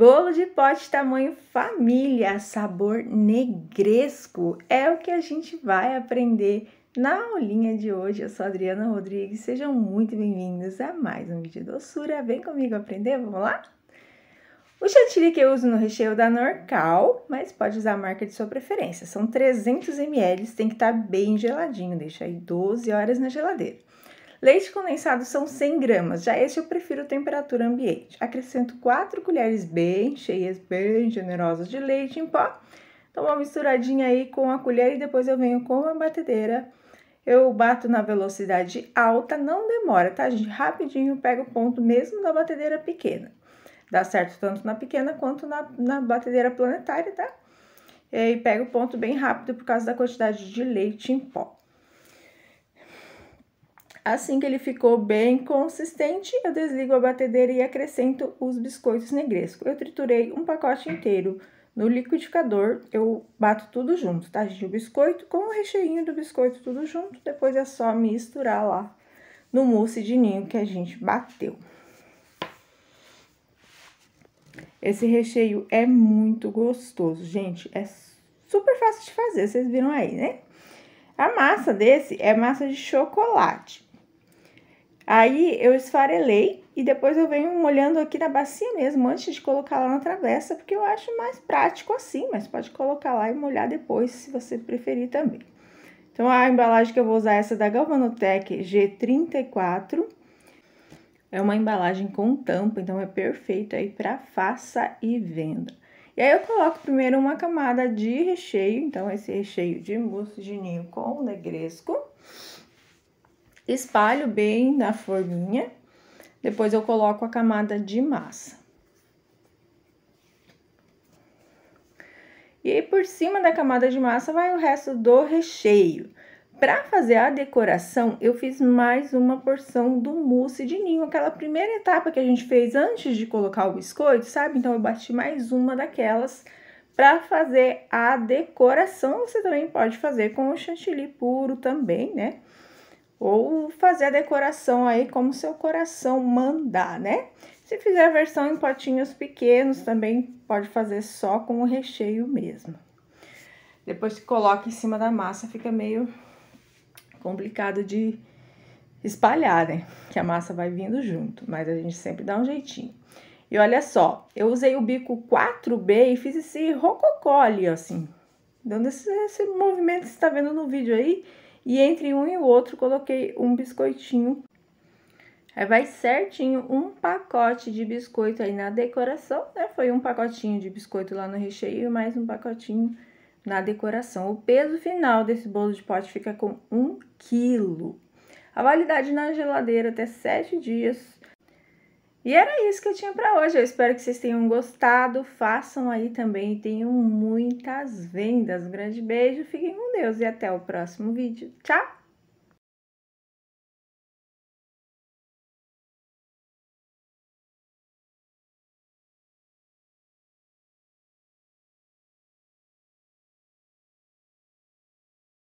Bolo de pote tamanho família, sabor negresco, é o que a gente vai aprender na aulinha de hoje. Eu sou Adriana Rodrigues, sejam muito bem-vindos a mais um vídeo de doçura. Vem comigo aprender, vamos lá? O chantilly que eu uso no recheio da Norcal, mas pode usar a marca de sua preferência. São 300 ml, tem que estar tá bem geladinho, deixa aí 12 horas na geladeira. Leite condensado são 100 gramas, já este eu prefiro temperatura ambiente. Acrescento 4 colheres bem cheias, bem generosas de leite em pó. Dou uma misturadinha aí com a colher e depois eu venho com a batedeira. Eu bato na velocidade alta, não demora, tá, gente? Rapidinho pego o ponto mesmo da batedeira pequena. Dá certo tanto na pequena quanto na, na batedeira planetária, tá? E pego o ponto bem rápido por causa da quantidade de leite em pó. Assim que ele ficou bem consistente, eu desligo a batedeira e acrescento os biscoitos negresco. Eu triturei um pacote inteiro no liquidificador, eu bato tudo junto, tá, gente? O biscoito com o recheinho do biscoito tudo junto, depois é só misturar lá no mousse de ninho que a gente bateu. Esse recheio é muito gostoso, gente, é super fácil de fazer, vocês viram aí, né? A massa desse é massa de chocolate. Aí eu esfarelei e depois eu venho molhando aqui na bacia mesmo, antes de colocar lá na travessa, porque eu acho mais prático assim, mas pode colocar lá e molhar depois, se você preferir também. Então, a embalagem que eu vou usar é essa da Galvanotec G34. É uma embalagem com tampa, então é perfeito aí para faça e venda. E aí eu coloco primeiro uma camada de recheio, então esse recheio de mousse de ninho com negresco espalho bem na forminha, depois eu coloco a camada de massa. E aí, por cima da camada de massa vai o resto do recheio. Para fazer a decoração, eu fiz mais uma porção do mousse de ninho, aquela primeira etapa que a gente fez antes de colocar o biscoito, sabe? Então, eu bati mais uma daquelas para fazer a decoração. Você também pode fazer com o chantilly puro também, né? ou fazer a decoração aí como seu coração mandar, né? Se fizer a versão em potinhos pequenos, também pode fazer só com o recheio mesmo. Depois que coloca em cima da massa, fica meio complicado de espalhar, né? Que a massa vai vindo junto, mas a gente sempre dá um jeitinho. E olha só, eu usei o bico 4B e fiz esse rococó ali, assim. Dando esse, esse movimento que você está vendo no vídeo aí, e entre um e o outro, coloquei um biscoitinho. Aí vai certinho um pacote de biscoito aí na decoração, né? Foi um pacotinho de biscoito lá no recheio, mais um pacotinho na decoração. O peso final desse bolo de pote fica com um quilo. A validade na geladeira até sete dias e era isso que eu tinha para hoje. Eu espero que vocês tenham gostado. Façam aí também. Tenham muitas vendas. Um grande beijo, fiquem com Deus e até o próximo vídeo. Tchau!